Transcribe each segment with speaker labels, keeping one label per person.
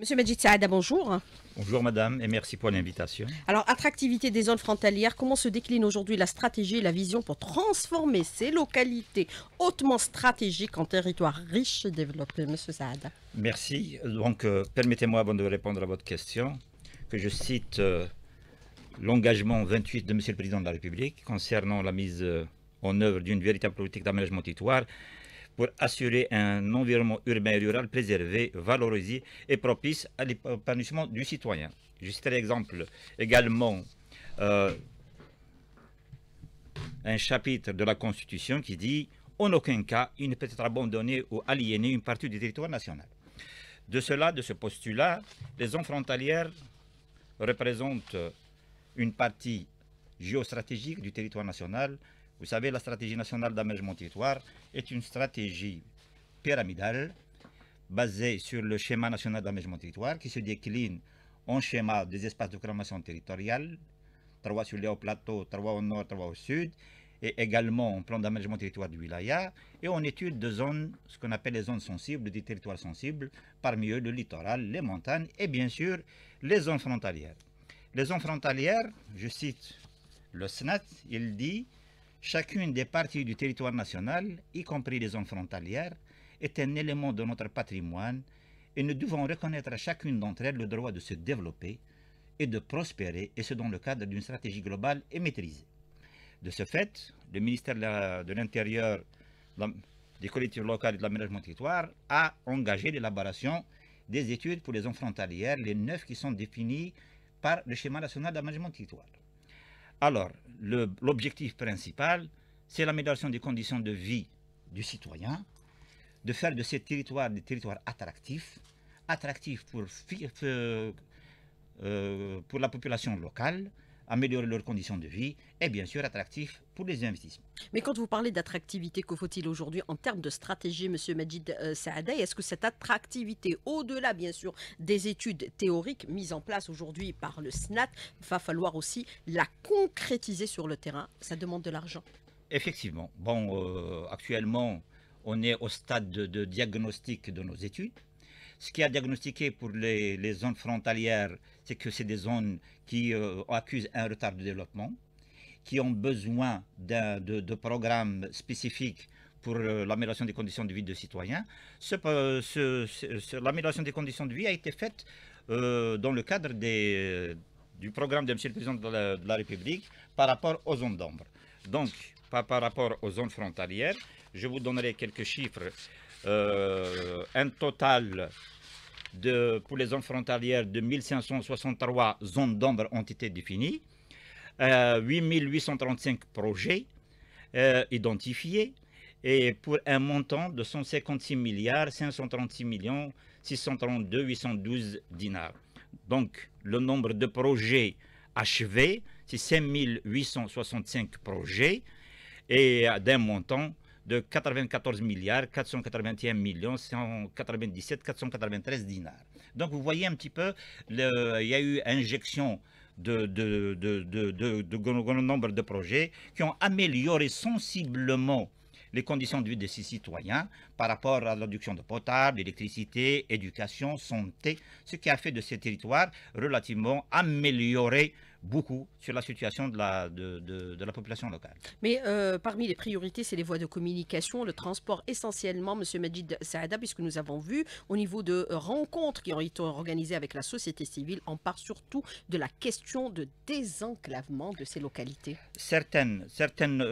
Speaker 1: Monsieur Majid Saada, bonjour.
Speaker 2: Bonjour madame et merci pour l'invitation.
Speaker 1: Alors, attractivité des zones frontalières, comment se décline aujourd'hui la stratégie et la vision pour transformer ces localités hautement stratégiques en territoires riches et développés, monsieur Saada
Speaker 2: Merci. Donc, euh, permettez-moi avant de répondre à votre question que je cite euh, l'engagement 28 de monsieur le président de la République concernant la mise euh, en œuvre d'une véritable politique d'aménagement territoire pour assurer un environnement urbain et rural préservé, valorisé et propice à l'épanouissement du citoyen. Juste l'exemple également, euh, un chapitre de la Constitution qui dit « En aucun cas, il ne peut être abandonné ou aliéné une partie du territoire national ». De cela, de ce postulat, les zones frontalières représentent une partie géostratégique du territoire national vous savez, la stratégie nationale d'aménagement territoire est une stratégie pyramidale basée sur le schéma national d'aménagement territoire qui se décline en schéma des espaces de programmation territoriale, trois sur les hauts plateaux, trois au nord, trois au sud, et également en plan d'aménagement territoire du Wilaya, et en étude de zones, ce qu'on appelle les zones sensibles, des territoires sensibles, parmi eux le littoral, les montagnes et bien sûr les zones frontalières. Les zones frontalières, je cite le SNAT, il dit Chacune des parties du territoire national, y compris les zones frontalières, est un élément de notre patrimoine et nous devons reconnaître à chacune d'entre elles le droit de se développer et de prospérer, et ce dans le cadre d'une stratégie globale et maîtrisée. De ce fait, le ministère de l'Intérieur, des collectivités locales et de l'aménagement territoire a engagé l'élaboration des études pour les zones frontalières, les neuf qui sont définies par le schéma national d'aménagement territoire. Alors, l'objectif principal, c'est l'amélioration des conditions de vie du citoyen, de faire de ces territoires des territoires attractifs, attractifs pour, euh, euh, la population locale, améliorer leurs conditions de vie et bien sûr attractif pour les investissements.
Speaker 1: Mais quand vous parlez d'attractivité, que faut-il aujourd'hui en termes de stratégie, M. Majid euh, Saadei Est-ce que cette attractivité, au-delà bien sûr des études théoriques mises en place aujourd'hui par le SNAT, va falloir aussi la concrétiser sur le terrain Ça demande de l'argent.
Speaker 2: Effectivement. Bon, euh, actuellement, on est au stade de diagnostic de nos études. Ce qui a diagnostiqué pour les, zones frontalières, c'est que c'est des zones qui euh, accusent un retard de développement, qui ont besoin de, programmes spécifiques pour euh, l'amélioration des conditions de vie des citoyens. Euh, ce, l'amélioration des conditions de vie a été faite dans le cadre des, du programme de M. le Président de la, République par rapport aux zones d'ombre. Donc, par rapport aux zones frontalières, je vous donnerai quelques chiffres euh, un total de, pour les zones frontalières de 1563 zones d'ombre ont été définies, 8835 euh, projets euh, identifiés, et pour un montant de 156 milliards 536 millions 632 812 dinars. Donc le nombre de projets achevés, c'est 5865 projets, et d'un montant de 94 milliards 481 millions 197 493 dinars. Donc vous voyez un petit peu, le, il y a eu injection de, de, grand nombre de projets qui ont amélioré sensiblement les conditions de vie de ces citoyens par rapport à l'adduction de potable, d'électricité, éducation, santé, ce qui a fait de ces territoires relativement améliorés beaucoup sur la situation de la, de, la population locale.
Speaker 1: Mais euh, parmi les priorités, c'est les voies de communication, le transport essentiellement, M. Majid Saada, puisque nous avons vu au niveau de euh, rencontres qui ont été organisées avec la société civile, on part surtout de la question de désenclavement de ces localités.
Speaker 2: Certaines, certaines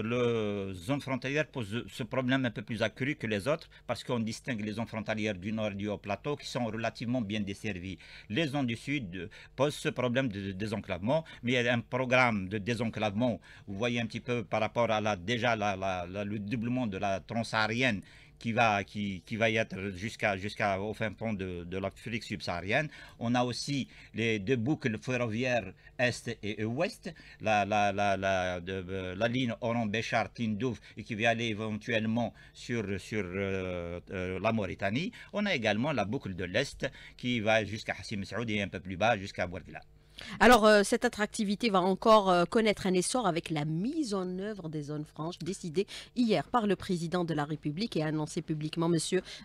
Speaker 2: zones frontalières posent ce problème un peu plus accru que les autres, parce qu'on distingue les zones frontalières du nord du haut plateau qui sont relativement bien desservies. Les zones du sud posent ce problème de désenclavement, mais un programme de désenclavement, vous voyez un petit peu par rapport à la, déjà le doublement de la transsaharienne qui va, qui, qui va y être jusqu'à jusqu'à au fin pont de, de l'Afrique subsaharienne. On a aussi les deux boucles ferroviaires est et ouest, la, la, la, la, de, euh, la ligne Oran-Béchar-Tindouf et qui va aller éventuellement sur, sur euh, euh, la Mauritanie. On a également la boucle de l'est qui va jusqu'à Hassim Saoudi et un peu plus bas jusqu'à Bourguila.
Speaker 1: Alors, euh, cette attractivité va encore euh, connaître un essor avec la mise en œuvre des zones franches décidée hier par le président de la République et annoncée publiquement, M.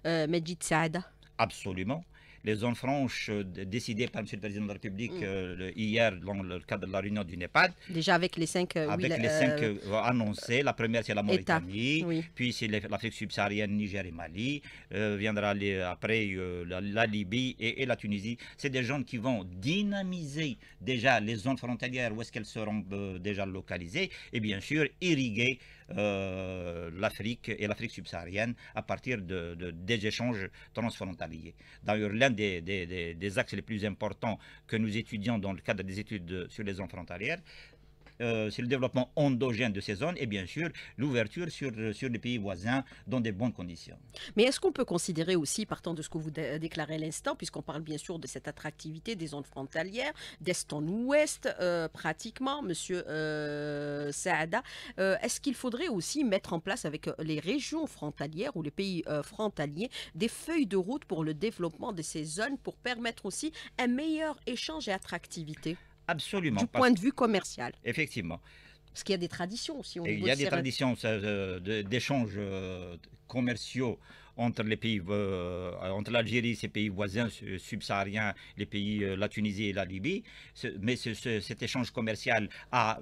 Speaker 1: Euh, Medjid Saada.
Speaker 2: Absolument les zones franches euh, décidées par M. le Président de la République mm. euh, hier dans le cadre de la réunion du NEPAD.
Speaker 1: Déjà avec les cinq... Euh, avec les cinq
Speaker 2: annoncés. La première, c'est la Mauritanie. Puis c'est l'Afrique subsaharienne, Niger et Mali. viendra après la, Libye et, la Tunisie. C'est des gens qui vont dynamiser déjà les zones frontalières où est-ce qu'elles seront déjà localisées et bien sûr irriguer euh, l'Afrique et l'Afrique subsaharienne à partir de, des échanges transfrontaliers. D'ailleurs, l'un des, des, axes les plus importants que nous étudions dans le cadre des études sur les zones frontalières, euh, le développement endogène de ces zones et bien sûr l'ouverture sur, les pays voisins dans des bonnes conditions.
Speaker 1: Mais est-ce qu'on peut considérer aussi, partant de ce que vous déclarez à l'instant, puisqu'on parle bien sûr de cette attractivité des zones frontalières, d'est en ouest euh, pratiquement, Monsieur euh, Saada, est-ce qu'il faudrait aussi mettre en place avec les régions frontalières ou les pays frontaliers des feuilles de route pour le développement de ces zones pour permettre aussi un meilleur échange et attractivité Absolument. Du point de vue commercial. Effectivement. Parce qu'il y a des traditions aussi. il y a des
Speaker 2: traditions euh, d'échanges euh, commerciaux entre les pays, euh, entre l'Algérie, ses pays voisins subsahariens, les pays, euh, la Tunisie et la Libye. Mais cet échange commercial a,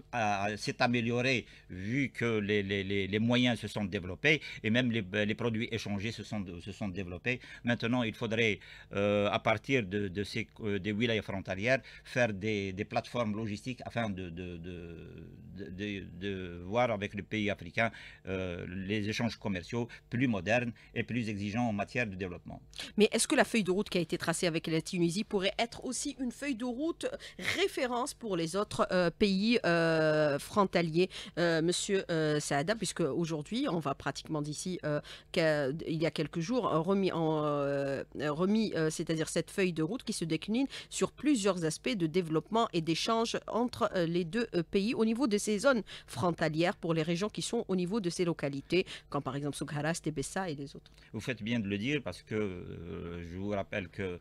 Speaker 2: s'est amélioré vu que les, les, les, moyens se sont développés et même les, produits échangés se sont, se sont développés. Maintenant, il faudrait, euh, à partir de, ces des wilayas frontalières, faire des, des plateformes logistiques afin de, de, de voir avec les pays africains les échanges commerciaux plus modernes et plus exigeants en matière de développement.
Speaker 1: Mais est-ce que la feuille de route qui a été tracée avec la Tunisie pourrait être aussi une feuille de route référence pour les autres euh, pays euh, frontaliers, euh, Monsieur Saada, puisque aujourd'hui, on va pratiquement d'ici, il y a quelques jours, remis, c'est-à-dire cette feuille de route qui se décline sur plusieurs aspects de développement et d'échange entre les deux pays au niveau de ces zones frontalières pour les régions qui sont au niveau de ces localités, comme par exemple Soukharas, Tebessa et les autres.
Speaker 2: Vous faites bien de le dire parce que euh, je vous rappelle qu'il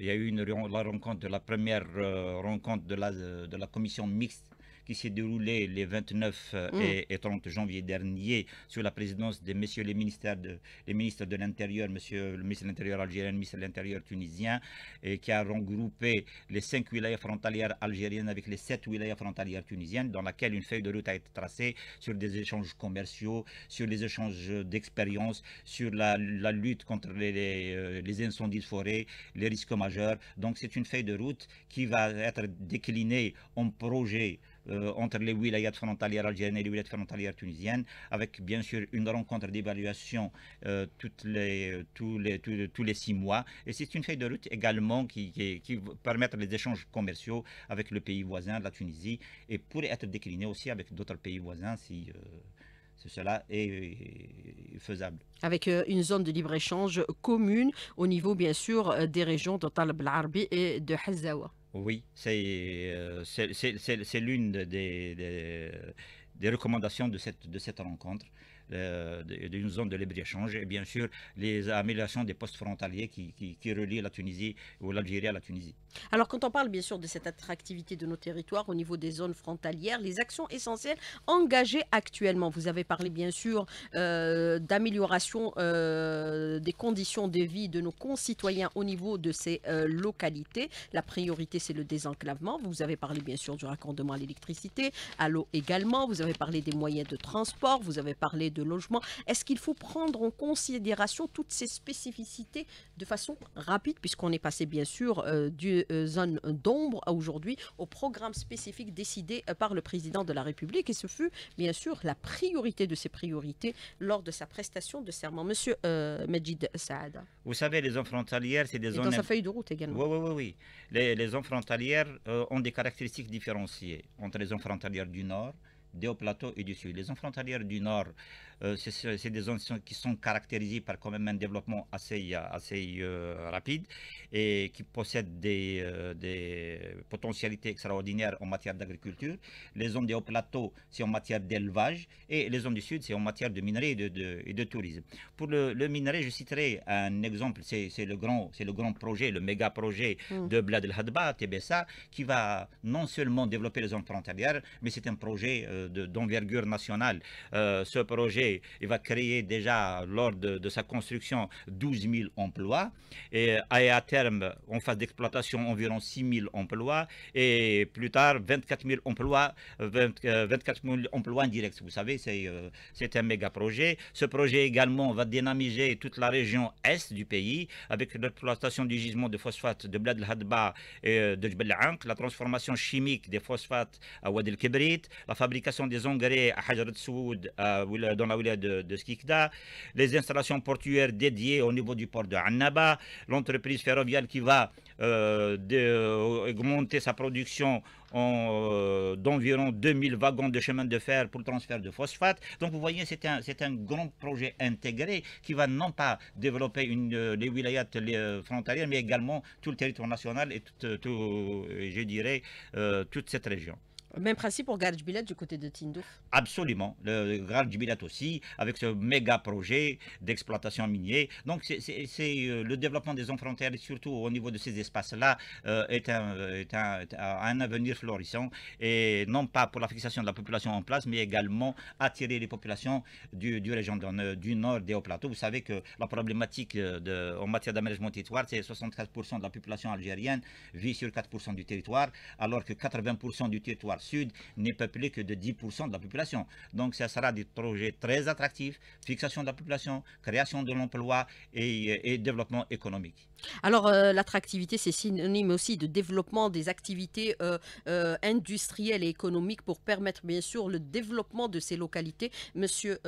Speaker 2: y a eu une, la rencontre, de la première euh, rencontre de la, de la commission mixte qui s'est déroulé les 29 euh, mm. et, 30 janvier dernier sur la présidence des messieurs les ministères de, ministres de l'Intérieur, monsieur le ministre de l'Intérieur algérien, le ministre de l'Intérieur tunisien, et qui a regroupé les cinq wilayas frontalières algériennes avec les sept wilayas frontalières tunisiennes, dans laquelle une feuille de route a été tracée sur des échanges commerciaux, sur les échanges d'expérience, sur la, lutte contre les, euh, les incendies de forêt, les risques majeurs. Donc c'est une feuille de route qui va être déclinée en projet euh, entre les wilayats frontalières algériennes et les wilayats frontalières tunisiennes, avec bien sûr une rencontre d'évaluation euh, toutes les, tous, les, tous, les six mois. Et c'est une feuille de route également qui, qui, les échanges commerciaux avec le pays voisin, la Tunisie, et pourrait être déclinée aussi avec d'autres pays voisins si... Euh, cela est faisable.
Speaker 1: Avec une zone de libre-échange commune au niveau, bien sûr, des régions de Talb et de Hazawa.
Speaker 2: Oui, c'est euh, l'une euh, des, recommandations de cette rencontre. Euh, d'une zone de libre-échange et bien sûr les améliorations des postes frontaliers qui, relient la Tunisie ou l'Algérie à la Tunisie.
Speaker 1: Alors quand on parle bien sûr de cette attractivité de nos territoires au niveau des zones frontalières, les actions essentielles engagées actuellement, vous avez parlé bien sûr euh, d'amélioration euh, des conditions de vie de nos concitoyens au niveau de ces localités. La priorité c'est le désenclavement, vous avez parlé bien sûr du raccordement à l'électricité, à l'eau également, vous avez parlé des moyens de transport, vous avez parlé de logement. Est-ce qu'il faut prendre en considération toutes ces spécificités de façon rapide, puisqu'on est passé bien sûr euh, du euh, zone d'ombre à aujourd'hui au programme spécifique décidé euh, par le président de la République et ce fut bien sûr la priorité de ses priorités lors de sa prestation de serment. Monsieur Majid Saad.
Speaker 2: Vous savez, les zones frontalières, c'est des zones... dans sa feuille de route également. Oui, oui, oui. Les, les zones frontalières ont des caractéristiques différenciées entre les zones frontalières du Nord, des hauts plateaux et du sud. Les zones frontalières du nord euh, c'est des zones qui sont caractérisées par quand même un développement assez, euh, assez euh, rapide et qui possèdent des, des potentialités extraordinaires en matière d'agriculture. Les zones des hauts plateaux, c'est en matière d'élevage et les zones du sud, c'est en matière de minerais et de, et de tourisme. Pour le, le, minerai, je citerai un exemple, c'est le, grand, le grand projet, le méga projet mm. de Blad el Hadba, TBSA, qui va non seulement développer les zones frontalières, mais c'est un projet d'envergure nationale. ce projet et il va créer déjà lors de, sa construction 12 000 emplois et, à terme, en phase d'exploitation, environ 6 000 emplois et plus tard 24 000 emplois, euh, emplois indirects. Vous savez, c'est euh, c'est un méga projet. Ce projet également va dynamiser toute la région est du pays avec l'exploitation du gisement de phosphate de Blad hadba et euh, de Jbel la transformation chimique des phosphates à Wad el la fabrication des engrais à Hajar al-Soud, dans de, de Skikda, les installations portuaires dédiées au niveau du port de Annaba, l'entreprise ferroviaire qui va euh, euh, augmenter sa production euh, d'environ 2000 wagons de chemin de fer pour le transfert de phosphate. Donc vous voyez, c'est un, grand projet intégré qui va non pas développer une, les wilayats frontalières, mais également tout le territoire national et je dirais, toute cette région.
Speaker 1: Même principe pour billet du côté de Tindouf
Speaker 2: Absolument. Le, le aussi, avec ce méga projet d'exploitation minier. Donc, c'est euh, le développement des zones frontières, surtout au niveau de ces espaces-là, euh, est, un, avenir florissant. Et non pas pour la fixation de la population en place, mais également attirer les populations du, du région euh, du nord des hauts plateaux. Vous savez que la problématique de, en matière d'aménagement territoire, c'est 74% de la population algérienne vit sur 4% du territoire, alors que 80% du territoire sud n'est peuplé que de 10% de la population. Donc ça sera des projets très attractifs, fixation de la population, création de l'emploi et, développement économique.
Speaker 1: Alors euh, l'attractivité, c'est synonyme aussi de développement des activités euh, euh, industrielles et économiques pour permettre bien sûr le développement de ces localités. Monsieur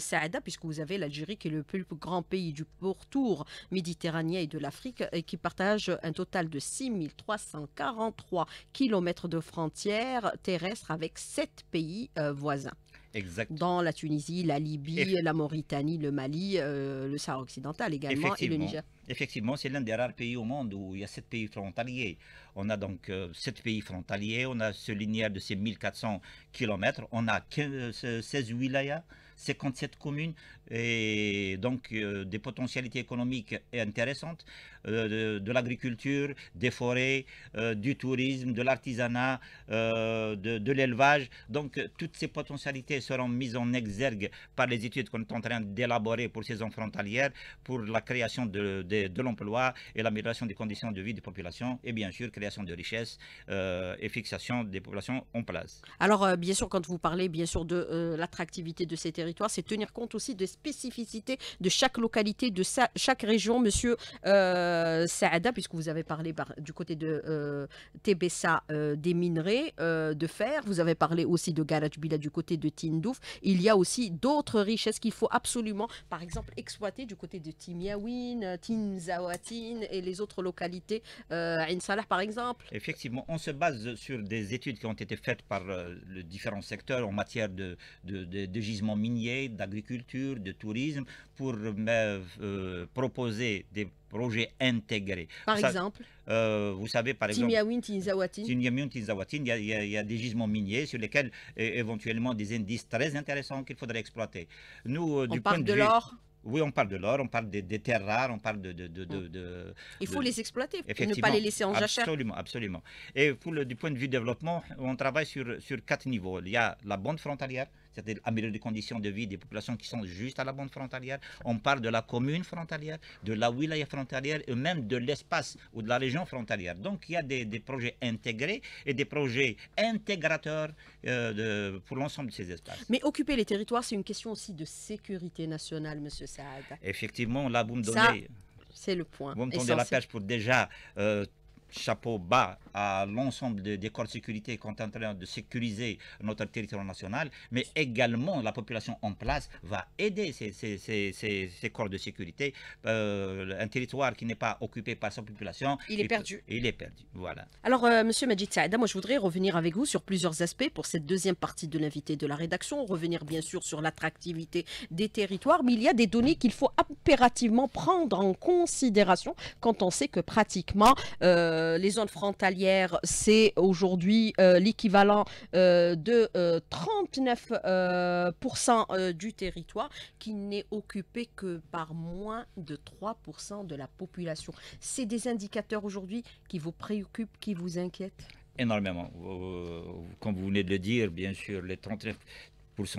Speaker 1: Saada, puisque vous avez l'Algérie qui est le plus grand pays du pourtour méditerranéen et de l'Afrique et qui partage un total de 6343 kilomètres de frontières terrestre avec sept pays euh, voisins. Exact. Dans la Tunisie, la Libye, la Mauritanie, le Mali, euh, le Sahara occidental également et le Niger.
Speaker 2: Effectivement, c'est l'un des rares pays au monde où il y a sept pays frontaliers. On a donc euh, sept pays frontaliers, on a ce linéaire de ces 1400 km, on a 15, 16 wilayas, 57 communes et donc euh, des potentialités économiques intéressantes, euh, de, l'agriculture, des forêts, euh, du tourisme, de l'artisanat, de, l'élevage. Donc toutes ces potentialités seront mises en exergue par les études qu'on est en train d'élaborer pour ces zones frontalières, pour la création de, l'emploi et l'amélioration des conditions de vie des populations et bien sûr création de richesses et fixation des populations en place.
Speaker 1: Alors bien sûr quand vous parlez bien sûr de l'attractivité de ces territoires, c'est tenir compte aussi des spécificités de chaque localité, de sa, chaque région, monsieur euh, Saada, puisque vous avez parlé par, du côté de euh, Tébessa euh, des minerais de fer, vous avez parlé aussi de Garajbila du côté de Tindouf. Il y a aussi d'autres richesses qu'il faut absolument, par exemple, exploiter du côté de Timiaouine, Timzawatin et les autres localités, Ain Salah par exemple.
Speaker 2: Effectivement, on se base sur des études qui ont été faites par les différents secteurs en matière de, de, de gisements miniers d'agriculture, de tourisme, pour euh, euh, proposer des projets intégrés. Par exemple euh, Vous savez, par exemple... il, y, a des gisements miniers sur lesquels éventuellement des indices très intéressants qu'il faudrait exploiter. Nous, du point de, l'or oui, on parle de l'or, on parle des, terres rares, on parle de... de, mm. il faut les exploiter, et ne pas les laisser en jachère. Absolument, absolument. Et pour le, du point de vue développement, on travaille sur, sur quatre niveaux. Il y a la bande frontalière, c'est-à-dire améliorer les conditions de vie des populations qui sont juste à la bande frontalière. On parle de la commune frontalière, de la wilaya frontalière et même de l'espace ou de la région frontalière. Donc il y a des, projets intégrés et des projets intégrateurs euh, pour l'ensemble de ces espaces.
Speaker 1: Mais occuper les territoires, c'est une question aussi de sécurité nationale, Monsieur Saad.
Speaker 2: Effectivement, la vous me
Speaker 1: c'est le point. Vous la perche
Speaker 2: pour déjà euh, chapeau bas à l'ensemble des, corps de sécurité qui sont en train de sécuriser notre territoire national, mais également la population en place va aider ces, corps de sécurité. Euh, un territoire qui n'est pas occupé par sa population. Il est perdu. Il est perdu, voilà.
Speaker 1: Alors, euh, Monsieur Majid moi je voudrais revenir avec vous sur plusieurs aspects pour cette deuxième partie de l'invité de la rédaction, revenir bien sûr sur l'attractivité des territoires, mais il y a des données qu'il faut impérativement prendre en considération quand on sait que pratiquement... Euh, euh, les zones frontalières, c'est aujourd'hui euh, l'équivalent euh, de 39% du territoire qui n'est occupé que par moins de 3% de la population. C'est des indicateurs aujourd'hui qui vous préoccupent, qui vous inquiètent
Speaker 2: énormément. Comme vous venez de le dire, bien sûr, les 39,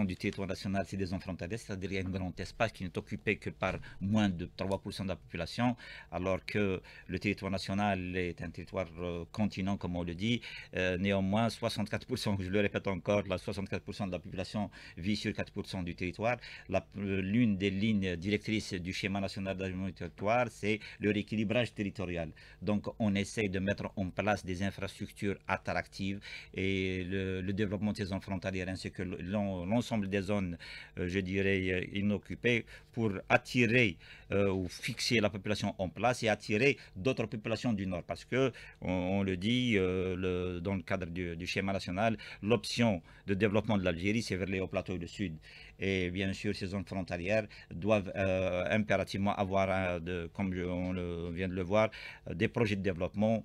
Speaker 2: du territoire national, c'est des zones c'est-à-dire y a un grand espace qui n'est occupé que par moins de 3% de la population, alors que le territoire national est un territoire euh, continent, comme on le dit. Euh, néanmoins, 64%, je le répète encore, la 64% de la population vit sur 4% du territoire. Euh, l'une des lignes directrices du schéma national d'aménagement du territoire, c'est le rééquilibrage territorial. Donc, on essaye de mettre en place des infrastructures attractives et le, développement des zones frontalières ainsi que l'on l'ensemble des zones, euh, je dirais, euh, inoccupées pour attirer euh, ou fixer la population en place et attirer d'autres populations du Nord. Parce que, on, le dit dans le cadre du, du schéma national, l'option de développement de l'Algérie, c'est vers les hauts plateaux du Sud et bien sûr ces zones frontalières doivent euh, impérativement avoir, euh, comme on vient de le voir, euh, des projets de développement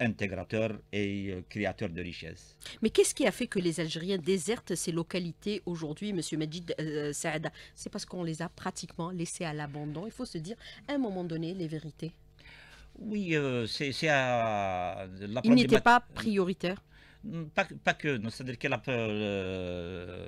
Speaker 2: intégrateurs et créateurs de richesses.
Speaker 1: Mais qu'est-ce qui a fait que les Algériens désertent ces localités aujourd'hui, Monsieur Medjid Saada C'est parce qu'on les a pratiquement laissés à l'abandon. Il faut se dire, à un moment donné, les vérités.
Speaker 2: Oui, c'est à... La Ils n'étaient pas
Speaker 1: prioritaires
Speaker 2: pas, que, c'est-à-dire que la, peur. Euh,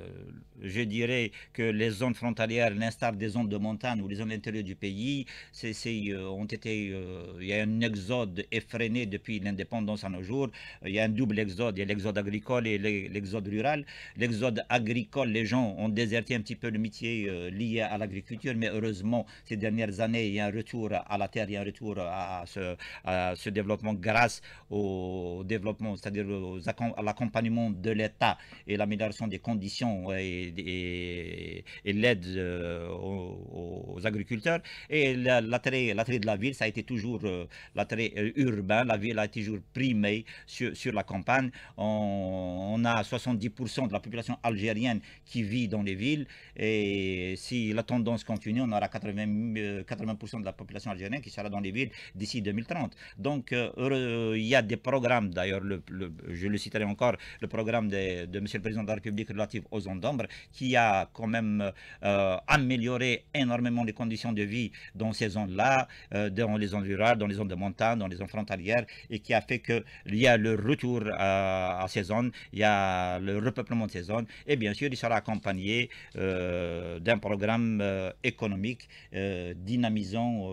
Speaker 2: je dirais que les zones frontalières, l'instar des zones de montagne ou les zones intérieures du pays, c'est euh, ont été, euh, il y a un exode effréné depuis l'indépendance à nos jours. Il y a un double exode, il y a l'exode agricole et l'exode rural. L'exode agricole, les gens ont déserté un petit peu le métier lié à l'agriculture, mais heureusement, ces dernières années, il y a un retour à la terre, il y a un retour à ce, ce développement grâce au développement, c'est-à-dire aux accords l'accompagnement de l'État et l'amélioration des conditions et, l'aide euh, aux, agriculteurs. Et l'attrait de la ville, ça a été toujours euh, l'attrait euh, urbain. La ville a toujours primé sur, sur la campagne. On, a 70% de la population algérienne qui vit dans les villes. Et si la tendance continue, on aura 80%, 80 de la population algérienne qui sera dans les villes d'ici 2030. Donc, il y a des programmes, d'ailleurs, le, je le cite et encore le programme de, M. le Président de la République relatif aux zones d'ombre, qui a quand même euh, amélioré énormément les conditions de vie dans ces zones-là, euh, dans les zones rurales, dans les zones de montagne, dans les zones frontalières, et qui a fait qu'il y a le retour à, ces zones, il y a le repeuplement de ces zones, et bien sûr, il sera accompagné euh, d'un programme économique dynamisant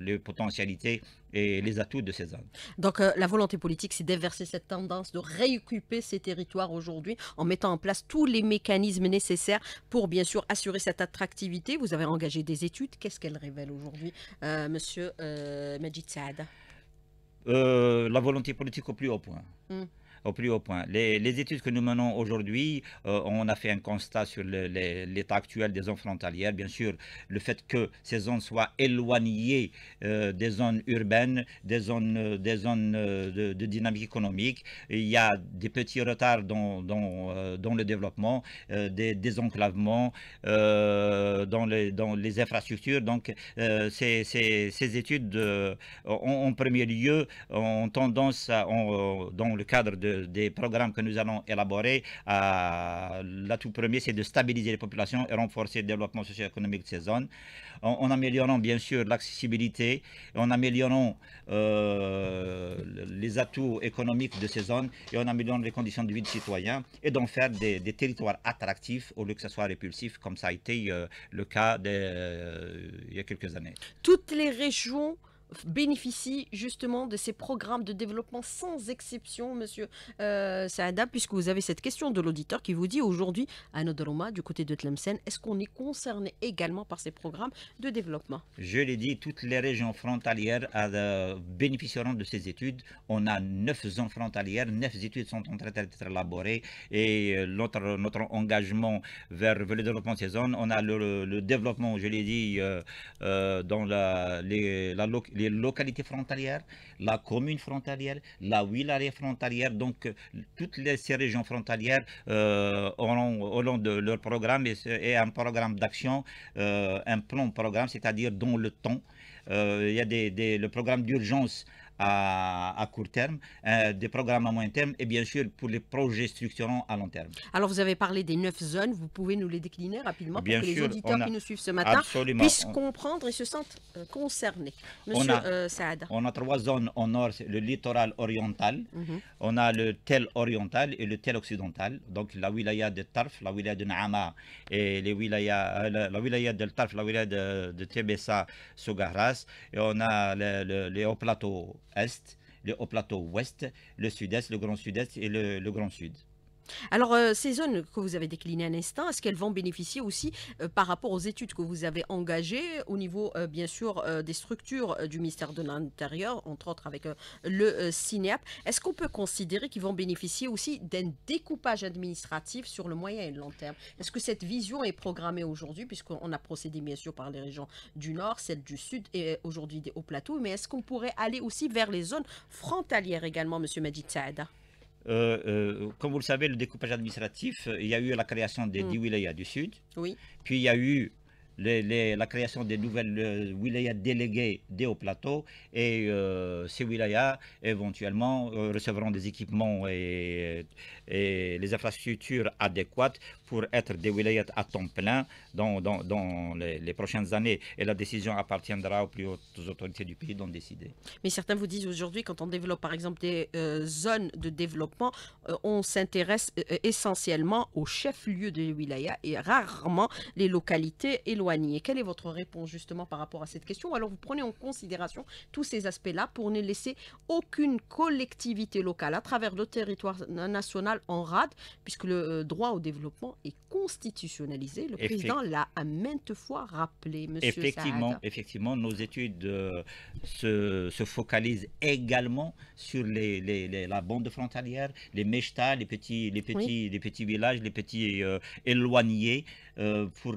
Speaker 2: les potentialités et les atouts de ces zones.
Speaker 1: Donc euh, la volonté politique, c'est d'inverser cette tendance, de réoccuper ces territoires aujourd'hui en mettant en place tous les mécanismes nécessaires pour bien sûr assurer cette attractivité. Vous avez engagé des études. Qu'est-ce qu'elles révèlent aujourd'hui, M. Euh, monsieur euh, Majid Saad
Speaker 2: La volonté politique au plus haut point. Hmm plus haut point. Les, les études que nous menons aujourd'hui, euh, on a fait un constat sur l'état actuel des zones frontalières. Bien sûr, le fait que ces zones soient éloignées euh, des zones urbaines, des zones, euh, des zones de, dynamique économique. Il y a des petits retards dans, dans, dans le développement, des enclavements dans, les, dans les infrastructures. Donc, ces, ces, ces, études en premier lieu ont tendance, à, dans le cadre de des programmes que nous allons élaborer, euh, la tout premier, c'est de stabiliser les populations et renforcer le développement socio-économique de ces zones, en, améliorant bien sûr l'accessibilité, en améliorant euh, les atouts économiques de ces zones et en améliorant les conditions de vie des citoyens et d'en faire des, territoires attractifs au lieu que ce soit répulsif comme ça a été euh, le cas il y a quelques années.
Speaker 1: Toutes les régions bénéficient justement de ces programmes de développement sans exception, monsieur euh, Saada, puisque vous avez cette question de l'auditeur qui vous dit aujourd'hui, à Nodoroma, du côté de Tlemcen, est-ce qu'on est concerné également par ces programmes de développement
Speaker 2: Je l'ai dit, toutes les régions frontalières euh, bénéficieront de ces études. On a neuf zones frontalières, neuf études sont en train d'être élaborées et euh, notre, engagement vers le développement de ces zones, on a le, développement, je l'ai dit, dans la, la les localités frontalières, la commune frontalière, la wilaya frontalière. Donc, euh, toutes les, ces régions frontalières euh, auront au long de leur programme et, un programme d'action, euh, un plan programme, c'est-à-dire dans le temps. il y a des, le programme d'urgence à, court terme, euh, des programmes à moyen terme et bien sûr pour les projets structurants à long terme.
Speaker 1: Alors vous avez parlé des neuf zones, vous pouvez nous les décliner rapidement pour que les auditeurs qui nous suivent ce matin puissent comprendre et se sentent euh, concernés. Monsieur on a, euh, Saad.
Speaker 2: On a trois zones en nord, le littoral oriental, mhm. on a le tel oriental et le tel occidental, donc la wilaya de Tarf, la wilaya de Naama et les wilaya, la, wilaya de Tarf, la wilaya de, de Tebessa, Sogaras, et on a les hauts plateaux est, le haut plateau ouest, le sud-est, le grand sud-est et le, le grand sud.
Speaker 1: Alors, euh, ces zones que vous avez déclinées à l'instant, est-ce qu'elles vont bénéficier aussi euh, par rapport aux études que vous avez engagées au niveau, euh, bien sûr, des structures du ministère de l'Intérieur, entre autres avec le CINEAP Est-ce qu'on peut considérer qu'ils vont bénéficier aussi d'un découpage administratif sur le moyen et le long terme Est-ce que cette vision est programmée aujourd'hui, puisqu'on a procédé, bien sûr, par les régions du Nord, celles du Sud et aujourd'hui des Hauts Plateaux, mais est-ce qu'on pourrait aller aussi vers les zones frontalières également, M. Majid
Speaker 2: euh, euh, comme vous le savez, le découpage administratif, euh, il y a eu la création des 10 mm. wilayas du Sud. Oui. Puis il y a eu la création des nouvelles wilayas déléguées des hauts plateaux et ces wilayas éventuellement recevront des équipements et, et les infrastructures adéquates pour être des wilayats à temps plein dans, dans, dans les, prochaines années. Et la décision appartiendra aux plus hautes autorités du pays d'en décider.
Speaker 1: Mais certains vous disent aujourd'hui, quand on développe par exemple des euh, zones de développement, euh, on s'intéresse euh, essentiellement aux chefs-lieux des wilayats et rarement les localités éloignées. Quelle est votre réponse justement par rapport à cette question Alors vous prenez en considération tous ces aspects-là pour ne laisser aucune collectivité locale à travers le territoire national en rade, puisque le euh, droit au développement est constitutionnalisé. Le président l'a à maintes fois rappelé, monsieur effectivement,
Speaker 2: Effectivement, nos études euh, se, focalisent également sur la bande frontalière, les mechtas, les petits, les petits, petits villages, les petits euh, éloignés, pour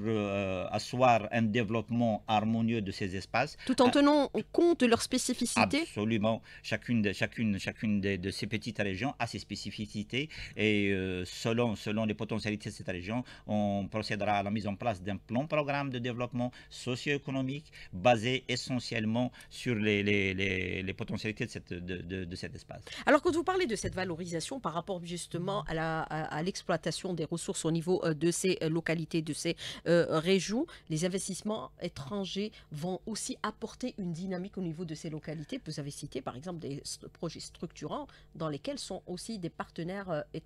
Speaker 2: asseoir un développement harmonieux de ces espaces. Tout en ah. tenant
Speaker 1: compte de leurs spécificités
Speaker 2: Absolument. Chacune, de, chacune, chacune de ces petites régions a ses spécificités et euh, selon, selon les potentialités de cette région, on procédera à la mise en place d'un plan programme de développement socio-économique basé essentiellement sur les, les, les, potentialités de, cette, de, de, cet espace.
Speaker 1: Alors quand vous parlez de cette valorisation par rapport justement à, la, à, l'exploitation des ressources au niveau euh, de ces euh, localités, de ces régions, les investissements étrangers vont aussi apporter une dynamique au niveau de ces localités. Vous avez cité par exemple des projets structurants dans lesquels sont aussi des partenaires étrangers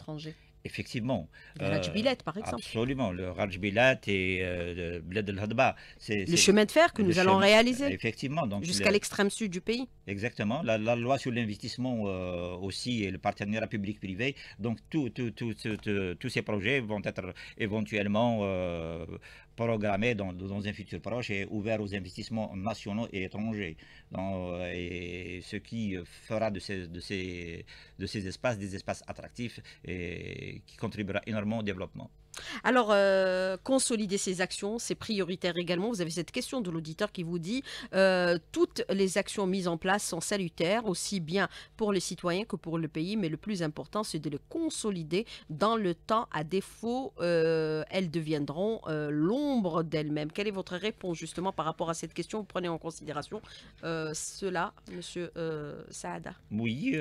Speaker 2: Effectivement. Le Rajbilat, euh, par exemple. Absolument. Le Rajbilat et euh, Bled al Hadba. Le chemin de fer que nous allons réaliser. Effectivement. Jusqu'à
Speaker 1: l'extrême sud du pays.
Speaker 2: Exactement. La, loi sur l'investissement euh, aussi et le partenariat public-privé. Donc, tous ces projets vont être éventuellement programmé dans, un futur proche et ouvert aux investissements nationaux et étrangers. et ce qui fera de ces, de, ces, de ces espaces des espaces attractifs et qui contribuera énormément au développement.
Speaker 1: Alors, euh, consolider ces actions, c'est prioritaire également. Vous avez cette question de l'auditeur qui vous dit euh, toutes les actions mises en place sont salutaires, aussi bien pour les citoyens que pour le pays, mais le plus important, c'est de les consolider dans le temps. À défaut, euh, elles deviendront l'ombre d'elles-mêmes. Quelle est votre réponse justement par rapport à cette question Vous prenez en considération cela, Monsieur Saada
Speaker 2: Oui,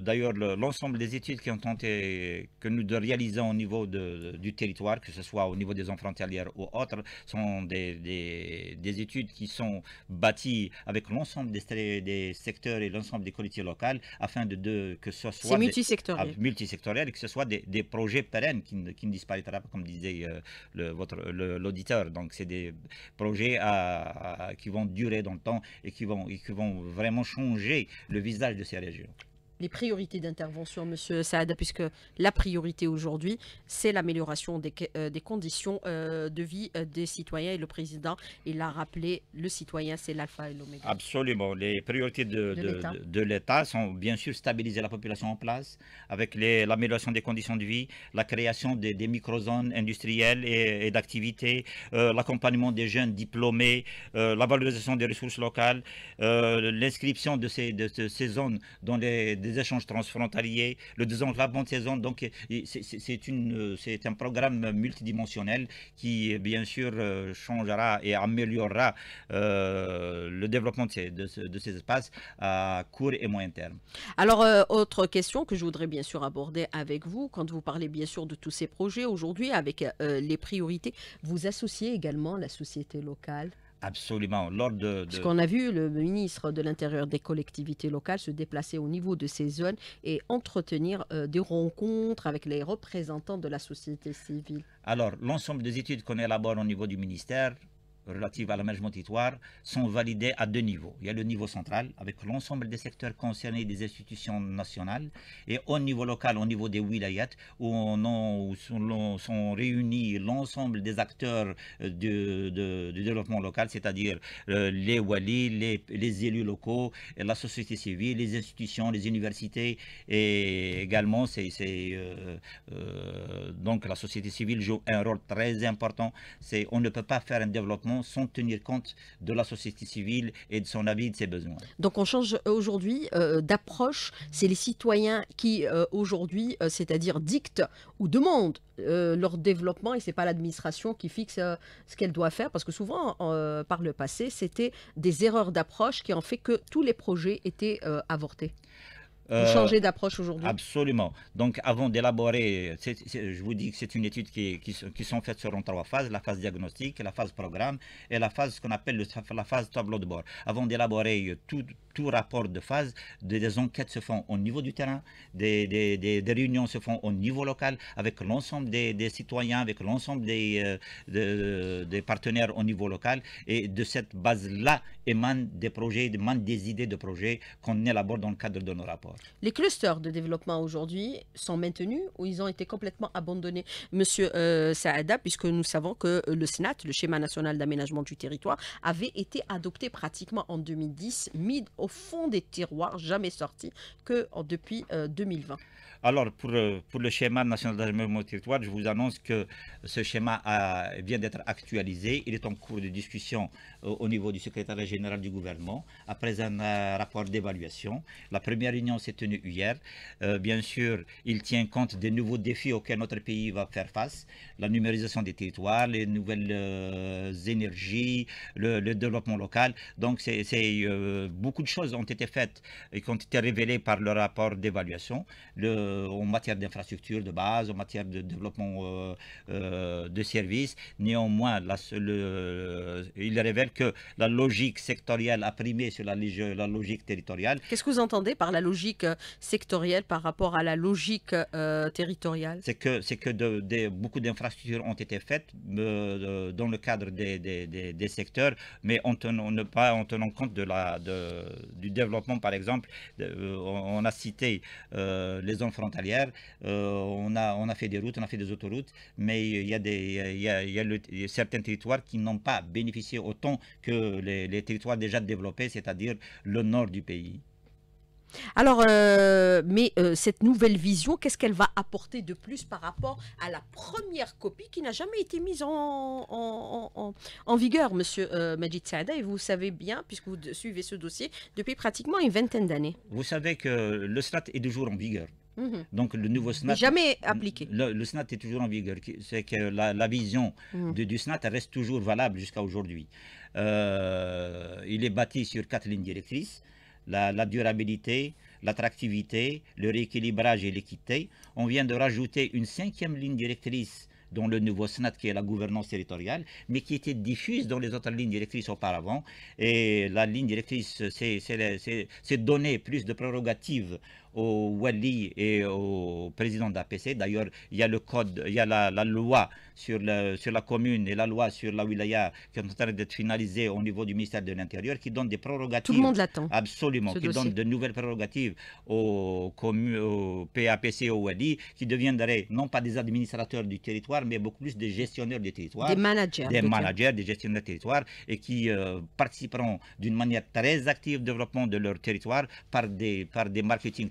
Speaker 2: d'ailleurs, l'ensemble des études qui ont tenté, que nous réalisons au niveau du territoire que ce soit au niveau des zones frontalières ou autres, sont des, études qui sont bâties avec l'ensemble des, des, secteurs et l'ensemble des collectivités locales afin de, que ce soit multisectoriel. Ah, multisectoriel et que ce soit des, projets pérennes qui, ne, qui ne disparaîtront pas, comme disait euh, l'auditeur. Donc, c'est des projets qui vont durer dans le temps et qui vont, et qui vont vraiment changer le visage de ces régions
Speaker 1: les priorités d'intervention, Monsieur Saada, puisque la priorité aujourd'hui, c'est l'amélioration des, euh, conditions euh, de vie euh, des citoyens. Et le président, il a rappelé, le citoyen, c'est l'alpha et l'oméga.
Speaker 2: Absolument. Les priorités de, l'État sont bien sûr stabiliser la population en place, avec l'amélioration des conditions de vie, la création des, micro-zones industrielles et, et d'activités, l'accompagnement des jeunes diplômés, la valorisation des ressources locales, l'inscription de ces, de ces zones dans les des échanges transfrontaliers, le désenclavement de bonne saison, Donc, euh, c'est un programme multidimensionnel qui, euh, bien sûr, euh, changera et améliorera le développement de ces, de, ces, espaces à court et moyen terme.
Speaker 1: Alors, autre question que je voudrais bien sûr aborder avec vous, quand vous parlez bien sûr de tous ces projets aujourd'hui, avec les priorités, vous associez également la société locale
Speaker 2: Absolument. Lors de, ce qu'on a
Speaker 1: vu le ministre de l'Intérieur des collectivités locales se déplacer au niveau de ces zones et entretenir euh, des rencontres avec les représentants de la société civile.
Speaker 2: Alors, l'ensemble des études qu'on élabore au niveau du ministère relatives à la l'aménagement territoire sont validées à deux niveaux. Il y a le niveau central, avec l'ensemble des secteurs concernés des institutions nationales, et au niveau local, au niveau des wilayats, où, on sont, réunis l'ensemble des acteurs euh, du, de, développement local, c'est-à-dire euh, les walis, les, élus locaux, la société civile, les institutions, les universités, et également, c'est euh, donc la société civile joue un rôle très important. On ne peut pas faire un développement sans tenir compte de la société civile et de son avis, de ses besoins.
Speaker 1: Donc on change euh, aujourd'hui euh, d'approche, c'est les citoyens qui euh, aujourd'hui, c'est-à-dire dictent ou demandent leur développement et n'est pas l'administration qui fixe ce qu'elle doit faire parce que souvent par le passé c'était des erreurs d'approche qui ont fait que tous les projets étaient avortés. Euh, changer d'approche aujourd'hui
Speaker 2: Absolument. Donc avant d'élaborer, je vous dis que c'est une étude qui, qui, sont faites sur trois phases, la phase diagnostique, la phase programme et la phase qu'on appelle la phase tableau de bord. Avant d'élaborer euh, tout, tout rapport de phase, des, enquêtes se font au niveau du terrain, des, des, réunions se font au niveau local avec l'ensemble des, citoyens, avec l'ensemble des, euh, des partenaires au niveau local. Et de cette base-là émanent des projets, émanent des idées de projets qu'on élabore dans le cadre de nos rapports.
Speaker 1: Les clusters de développement aujourd'hui sont maintenus ou ils ont été complètement abandonnés, Monsieur euh, Saada, puisque nous savons que le SNAT, le schéma national d'aménagement du territoire, avait été adopté pratiquement en 2010, mis au fond des tiroirs, jamais sorti que euh, depuis 2020. Euh,
Speaker 2: Alors, pour, pour le schéma national d'aménagement du territoire, je vous annonce que ce schéma a, vient d'être actualisé. Il est en cours de discussion au niveau du secrétaire général du gouvernement, après un rapport d'évaluation. La première réunion s'est hier. Euh, bien sûr, il tient compte des nouveaux défis auxquels notre pays va faire face, la numérisation des territoires, les nouvelles euh, énergies, le, développement local. Donc, euh, beaucoup de choses ont été faites et ont été révélées par le rapport d'évaluation en matière d'infrastructure de base, en matière de développement de services. Néanmoins, il révèle que la logique sectorielle a primé sur la logique territoriale.
Speaker 1: Qu'est-ce que vous entendez par la logique euh, sectorielle par rapport à la logique euh, territoriale
Speaker 2: C'est que, que beaucoup d'infrastructures ont été faites euh, dans le cadre des, secteurs, mais en tenant, ne pas en tenant compte de la, du développement, par exemple. on a cité les zones frontalières, on, a, on a fait des routes, on a fait des autoroutes, mais il y a, des, certains territoires qui n'ont pas bénéficié autant que les territoires déjà développés, c'est-à-dire le nord du pays.
Speaker 1: Alors, euh, mais euh, cette nouvelle vision, qu'est-ce qu'elle va apporter de plus par rapport à la première copie qui n'a jamais été mise en, vigueur, Monsieur euh, Majid Saada Et vous savez bien, puisque vous suivez ce dossier depuis pratiquement une vingtaine d'années.
Speaker 2: Vous savez que le SNAT est toujours en vigueur. Mhm. Donc le nouveau SNAT... Jamais appliqué. Le, SNAT est toujours en vigueur. C'est que la, vision mhm. du SNAT reste toujours valable jusqu'à aujourd'hui. il est bâti sur quatre lignes directrices la, durabilité, l'attractivité, le rééquilibrage et l'équité. On vient de rajouter une cinquième ligne directrice dans le nouveau SNAT qui est la gouvernance territoriale, mais qui était diffuse dans les autres lignes directrices auparavant. Et la ligne directrice, c'est donner plus de prérogatives au Wali et au président d'APC. D'ailleurs, il y a le code, il y a la, loi sur, le, sur la commune et la loi sur la wilaya qui est en train d'être finalisée au niveau du ministère de l'Intérieur qui donne des prorogatives. Tout le monde l'attend. Absolument. Qui donnent donne de nouvelles prérogatives aux au PAPC au Wally, qui deviendraient non pas des administrateurs du territoire mais beaucoup plus des gestionnaires du territoire. Des managers. Des managers, des gestionnaires du territoire et qui euh, participeront d'une manière très active au développement de leur territoire par des, par des marketing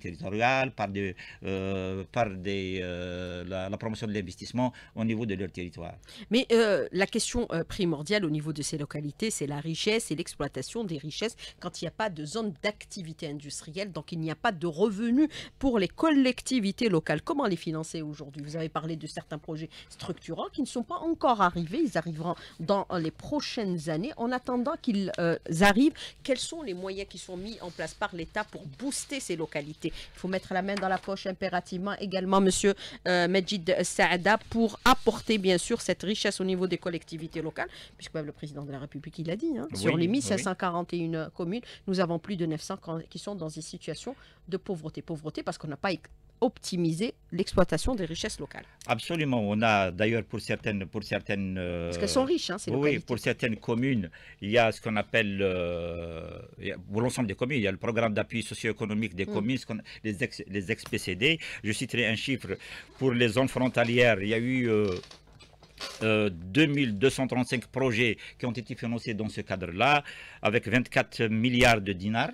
Speaker 2: par, euh, euh, la, promotion de l'investissement au niveau de leur territoire.
Speaker 1: Mais euh, la question primordiale au niveau de ces localités, c'est la richesse et l'exploitation des richesses quand il n'y a pas de zone d'activité industrielle, donc il n'y a pas de revenus pour les collectivités locales. Comment les financer aujourd'hui Vous avez parlé de certains projets structurants qui ne sont pas encore arrivés, ils arriveront dans les prochaines années. En attendant qu'ils arrivent, quels sont les moyens qui sont mis en place par l'État pour booster ces localités il faut mettre la main dans la poche impérativement. Également, Monsieur Medjid euh, Majid Saada, pour apporter bien sûr cette richesse au niveau des collectivités locales, puisque même le président de la République, il l'a dit, hein, sur les 1541 communes, nous avons plus de 900 qui sont dans des situations de pauvreté. Pauvreté parce qu'on n'a pas optimiser l'exploitation des richesses locales.
Speaker 2: Absolument. On a d'ailleurs pour certaines... Pour certaines euh, Parce qu'elles sont riches, hein, ces Oui, pour certaines communes, il y a ce qu'on appelle, euh, pour l'ensemble des communes, il y a le programme d'appui socio-économique des mm. communes, les, ex, pcd Je citerai un chiffre. Pour les zones frontalières, il y a eu... 2235 euh, projets qui ont été financés dans ce cadre-là, avec 24 milliards de dinars.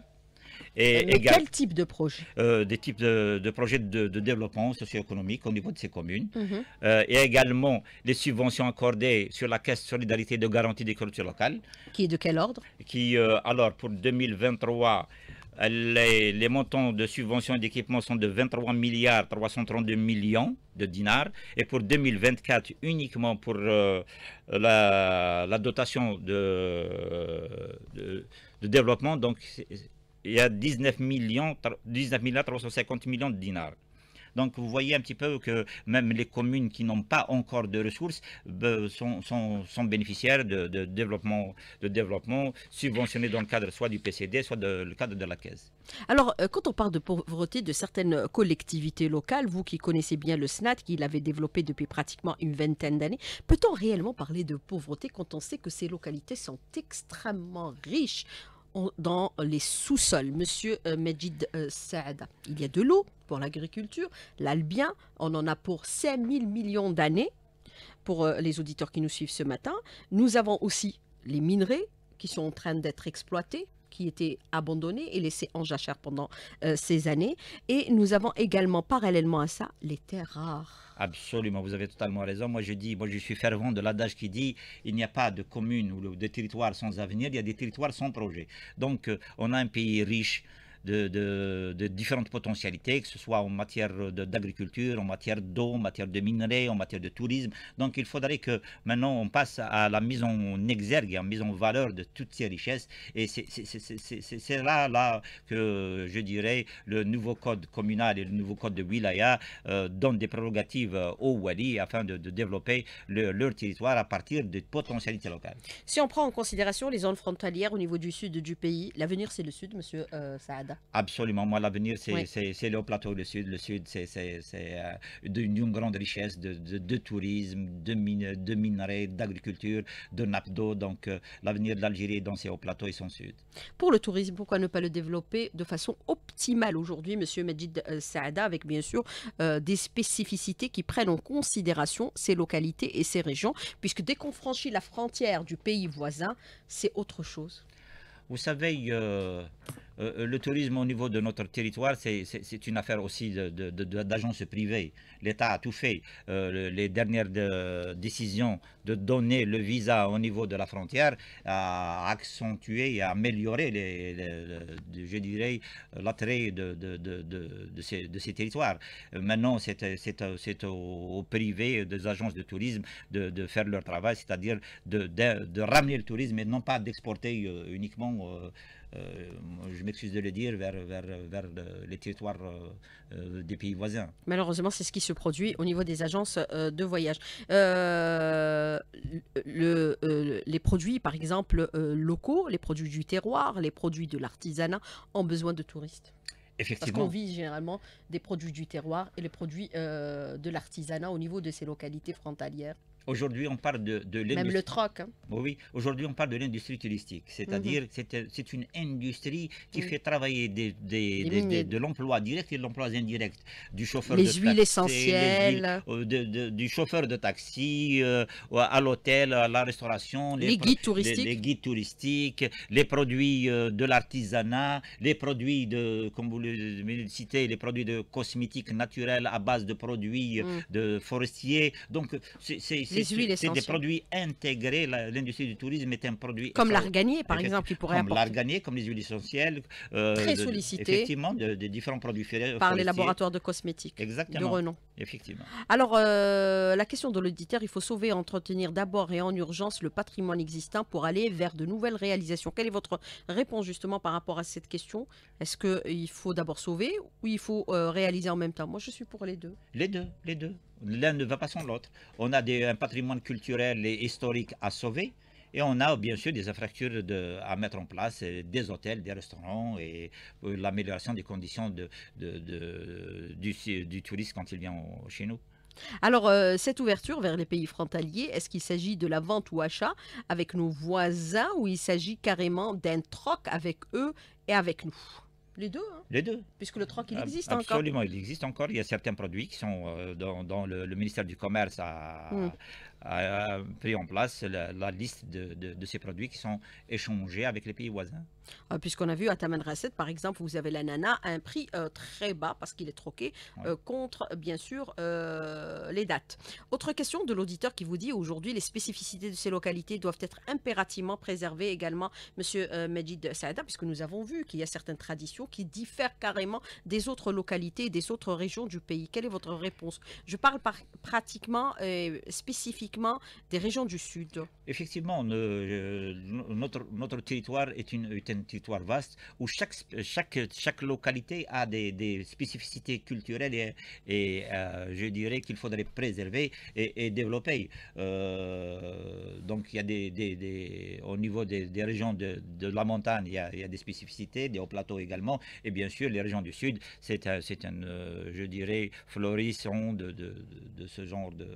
Speaker 2: Et, euh, quel
Speaker 1: type de projet
Speaker 2: euh, Des types de, projets de, développement socio-économique au niveau de ces communes. Mhm. Euh, et également les subventions accordées sur la caisse solidarité de garantie des cultures locales. Qui est de quel ordre Qui, alors, pour 2023, les, montants de subventions et d'équipements sont de 23 milliards 332 millions de dinars et pour 2024 uniquement pour la, dotation de, de développement donc il y a 19, millions, millions de dinars. Donc vous voyez un petit peu que même les communes qui n'ont pas encore de ressources sont, sont, bénéficiaires de, développement, de développement subventionné dans le cadre soit du PCD, soit dans le cadre de la caisse.
Speaker 1: Alors, euh, quand on parle de pauvreté de certaines collectivités locales, vous qui connaissez bien le SNAT, qui l'avait développé depuis pratiquement une vingtaine d'années, peut-on réellement parler de pauvreté quand on sait que ces localités sont extrêmement riches dans les sous-sols. Monsieur Medjid euh, Majid euh, il y a de l'eau pour l'agriculture. L'albien, on en a pour cinq millions d'années, pour euh, les auditeurs qui nous suivent ce matin. Nous avons aussi les minerais qui sont en train d'être exploités qui était abandonnés et laissé en jachère pendant euh, ces années. Et nous avons également, parallèlement à ça, les terres rares.
Speaker 2: Absolument, vous avez totalement raison. Moi, je dis, moi, je suis fervent de l'adage qui dit il n'y a pas de commune ou de territoire sans avenir, il y a des territoires sans projet. Donc, euh, on a un pays riche, de, différentes potentialités, que ce soit en matière d'agriculture, en matière d'eau, en matière de minerais, en matière de tourisme. Donc il faudrait que maintenant on passe à la mise en exergue, à la mise en valeur de toutes ces richesses. Et c'est là, là que je dirais le nouveau code communal et le nouveau code de Wilaya euh, donnent des prérogatives euh, aux Wali afin de, développer leur territoire à partir des potentialités locales.
Speaker 1: Si on prend en considération les zones frontalières au niveau du sud du pays, l'avenir c'est le sud, monsieur euh, Saad
Speaker 2: Absolument. Moi, l'avenir, c'est oui. le plateau, le sud. Le sud, c'est une euh, d'une grande richesse de, de, tourisme, de, mine, de minerais, d'agriculture, de nappes d'eau. Donc, euh, l'avenir de l'Algérie est dans ses hauts plateaux et son sud.
Speaker 1: Pour le tourisme, pourquoi ne pas le développer de façon optimale aujourd'hui, Monsieur Majid euh, Saada, avec bien sûr des spécificités qui prennent en considération ces localités et ces régions, puisque dès qu'on franchit la frontière du pays voisin, c'est autre chose. Vous
Speaker 2: savez, euh, euh, le tourisme au niveau de notre territoire, c'est une affaire aussi d'agences privées. L'État a tout fait. Euh, les dernières décisions de donner le visa au niveau de la frontière a accentué et amélioré, les, je dirais, l'attrait de, de, ces, de, ces, territoires. Maintenant, c'est aux privés des agences de tourisme de, faire leur travail, c'est-à-dire de, ramener le tourisme et non pas d'exporter uniquement euh, je m'excuse de le dire, vers, vers, les territoires euh, euh, des pays voisins.
Speaker 1: Malheureusement, c'est ce qui se produit au niveau des agences de voyage. les produits, par exemple, locaux, les produits du terroir, les produits de l'artisanat ont besoin de touristes. Effectivement. Parce qu'on vit généralement des produits du terroir et les produits de l'artisanat au niveau de ces localités frontalières.
Speaker 2: Aujourd'hui, on parle de, de l'industrie. Même le troc. Hein. Oui, aujourd'hui, on parle de l'industrie touristique. C'est-à-dire, que mhm. c'est une industrie qui fait travailler des, des, de l'emploi direct et de l'emploi indirect. Du chauffeur les de huiles essentielles. Les huiles, euh, du chauffeur de taxi, euh, à l'hôtel, à la restauration. Les, guides touristiques. Les, guides touristiques, les produits euh, de l'artisanat, les produits de, comme vous le citez, les produits de cosmétiques naturels à base de produits mm. de forestiers. Donc, c'est les huiles des produits intégrés. L'industrie du tourisme est un produit. Comme l'arganier, par exemple, qui pourrait Comme l'arganier, comme les huiles essentielles. Euh, Très sollicitées. effectivement, des différents produits Par les laboratoires de
Speaker 1: cosmétiques. Exactement. De renom. Effectivement. Alors, euh, la question de l'auditeur, il faut sauver entretenir d'abord et en urgence le patrimoine existant pour aller vers de nouvelles réalisations. Quelle est votre réponse justement par rapport à cette question Est-ce qu'il faut d'abord sauver ou il faut euh, réaliser en même temps Moi, je suis pour les deux.
Speaker 2: Les deux, les deux l'un ne va pas sans l'autre. On a des, un patrimoine culturel et historique à sauver. Et on a bien sûr des infrastructures à mettre en place, euh, des hôtels, des restaurants et euh, l'amélioration des conditions de, du, du touriste quand il vient chez nous.
Speaker 1: Alors, euh, cette ouverture vers les pays frontaliers, est-ce qu'il s'agit de la vente ou achat avec nos voisins ou il s'agit carrément d'un troc avec eux et avec nous les deux, hein. Les deux. Puisque le troc, il existe encore. Absolument, il
Speaker 2: existe encore. Il y a certains produits qui sont euh, dans, le, ministère du Commerce à, hmm a pris en place la, liste de, ces produits qui sont échangés avec les pays voisins.
Speaker 1: Ah, puisqu'on a vu à Rasset, par exemple, vous avez l'ananas à un prix euh, très bas parce qu'il est troqué euh, contre, bien sûr, euh, les dates. Autre question de l'auditeur qui vous dit aujourd'hui les spécificités de ces localités doivent être impérativement préservées également, Monsieur Majid Saada, puisque nous avons vu qu'il y a certaines traditions qui diffèrent carrément des autres localités, des autres régions du pays. Quelle est votre réponse Je parle par pratiquement spécifique des régions du Sud.
Speaker 2: Effectivement, euh, notre, territoire est, une, un territoire vaste où chaque, chaque, chaque localité a des, spécificités culturelles et, euh, je dirais qu'il faudrait préserver et, développer. Euh, donc il y a des, des, au niveau des, régions de, la montagne, il y, a, des spécificités, des hauts plateaux également, et bien sûr les régions du Sud, c'est un, je dirais, florissant de ce genre de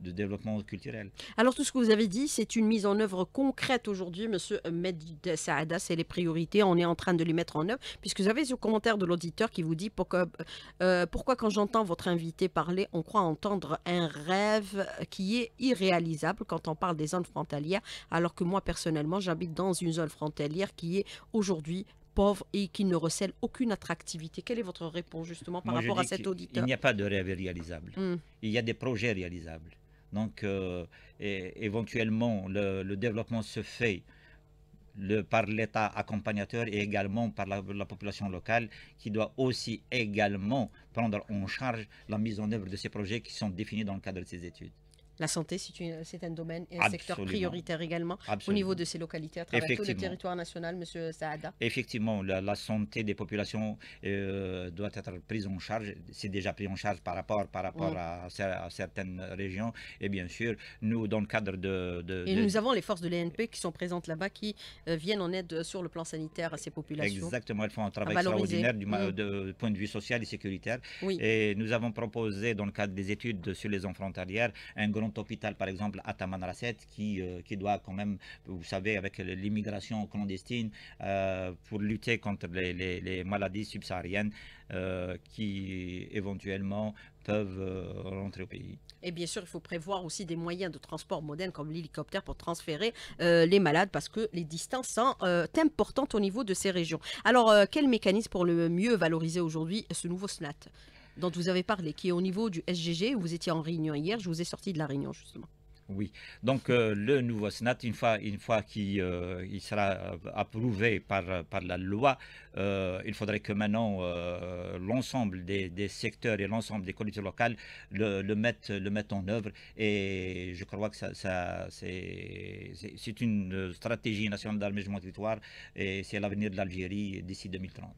Speaker 2: de développement culturel.
Speaker 1: Alors tout ce que vous avez dit, c'est une mise en œuvre concrète aujourd'hui, Monsieur Med Saada, c'est les priorités, on est en train de les mettre en œuvre, puisque vous avez ce commentaire de l'auditeur qui vous dit euh, pourquoi, quand j'entends votre invité parler, on croit entendre un rêve qui est irréalisable quand on parle des zones frontalières, alors que moi personnellement, j'habite dans une zone frontalière qui est aujourd'hui pauvre et qui ne recèle aucune attractivité. Quelle est votre réponse justement par rapport à cet auditeur Il n'y a
Speaker 2: pas de rêve réalisable. Hum. Il y a des projets réalisables. Donc, euh, éventuellement, le, développement se fait par l'État accompagnateur et également par la, la, population locale qui doit aussi également prendre en charge la mise en œuvre de ces projets qui sont définis dans le cadre de ces études.
Speaker 1: La santé, c'est un domaine et un secteur prioritaire également au niveau de ces localités à travers tout le territoire national, Monsieur Saada.
Speaker 2: Effectivement, la, santé des populations euh, doit être prise en charge. C'est déjà pris en charge par rapport, par rapport mm. à, certaines régions. Et bien sûr, nous, dans le cadre de... de et nous avons les
Speaker 1: forces de l'ENP qui sont présentes là-bas, qui euh, viennent en aide sur le plan sanitaire à ces populations. Exactement,
Speaker 2: elles font un travail extraordinaire du, mm. de, point de vue social et sécuritaire. Oui. Et nous avons proposé, dans le cadre des études sur les enfants frontalières, un grand hôpital, par exemple, à Taman qui, euh, qui doit quand même, vous savez, avec l'immigration clandestine, euh, pour lutter contre les, maladies subsahariennes euh, qui éventuellement peuvent rentrer au pays.
Speaker 1: Et bien sûr, il faut prévoir aussi des moyens de transport modernes comme l'hélicoptère pour transférer les malades parce que les distances sont importantes au niveau de ces régions. Alors, quel mécanisme pour le mieux valoriser aujourd'hui ce nouveau SNAT dont vous avez parlé, qui est au niveau du SGG. où Vous étiez en réunion hier, je vous ai sorti de la réunion justement.
Speaker 2: Oui, donc euh, le nouveau SNAT, une fois, une fois qu'il euh, il sera euh, approuvé par, par la loi, il faudrait que maintenant l'ensemble des, secteurs et l'ensemble des collectivités locales le, le, mettent, le en œuvre. Et je crois que ça, ça c'est une stratégie nationale d'aménagement du territoire et c'est l'avenir de l'Algérie d'ici 2030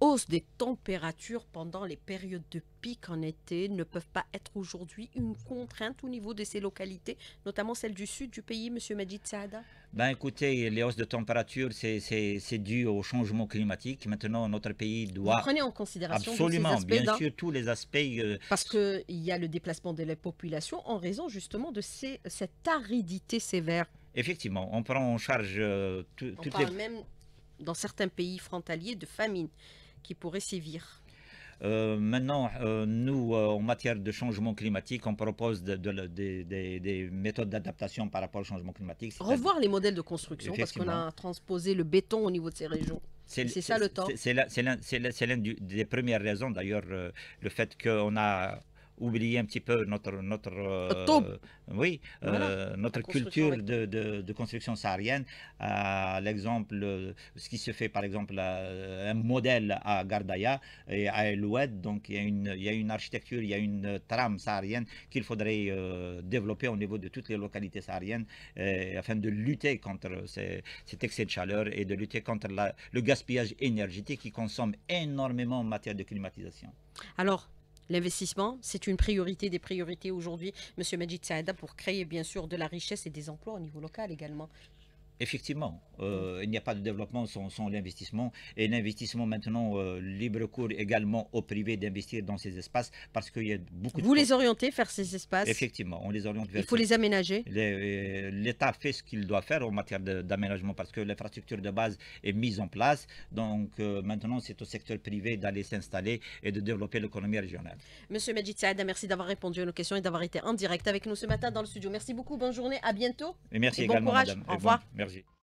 Speaker 1: hausse des températures pendant les périodes de pic en été ne peuvent pas être aujourd'hui une contrainte au niveau de ces localités, notamment celles du sud du pays, M. Majid Saada
Speaker 2: ben écoutez, les hausses de température, c'est dû au changement climatique. Maintenant, notre pays doit... Vous prenez en considération Absolument, tous ces aspects bien sûr, tous les aspects... Euh,
Speaker 1: Parce Parce qu'il y a le déplacement de la population en raison justement de ces, cette aridité sévère.
Speaker 2: Effectivement, on prend en charge euh, tout, on parle même
Speaker 1: dans certains pays frontaliers de famine qui pourraient sévir
Speaker 2: euh, maintenant, euh, nous, euh, en matière de changement climatique, on propose des méthodes d'adaptation par rapport au changement climatique.
Speaker 1: Revoir les modèles de construction, parce qu'on a transposé le béton au niveau de ces régions. C'est ça le temps.
Speaker 2: C'est l'une des premières raisons, d'ailleurs, le fait qu'on a oublier un petit peu notre notre euh, oui euh, notre culture de, de, construction saharienne à euh, l'exemple ce qui se fait par exemple un modèle à Gardaïa et à El Oued donc il y a une il y a une architecture il y a une trame saharienne qu'il faudrait développer au niveau de toutes les localités sahariennes afin de lutter contre ces, cet excès de chaleur et de lutter contre le gaspillage énergétique qui consomme énormément en matière de climatisation
Speaker 1: alors L'investissement, c'est une priorité des priorités aujourd'hui, Monsieur Majid Saada, pour créer bien sûr de la richesse et des emplois au niveau local également.
Speaker 2: Effectivement, euh, il n'y a pas de développement sans, l'investissement. Et l'investissement maintenant euh, libre cours également au privé d'investir dans ces espaces parce qu'il y a beaucoup Vous les
Speaker 1: orientez faire ces espaces
Speaker 2: Effectivement, on les oriente vers... Il faut les aménager euh, L'État fait ce qu'il doit faire en matière d'aménagement parce que l'infrastructure de base est mise en place. Donc maintenant, c'est au secteur privé d'aller s'installer et de développer l'économie régionale.
Speaker 1: Monsieur Majid merci d'avoir répondu à nos questions et d'avoir été en direct avec nous ce matin dans le studio. Merci beaucoup, bonne journée, à bientôt. Et merci également, madame. au revoir.
Speaker 2: merci.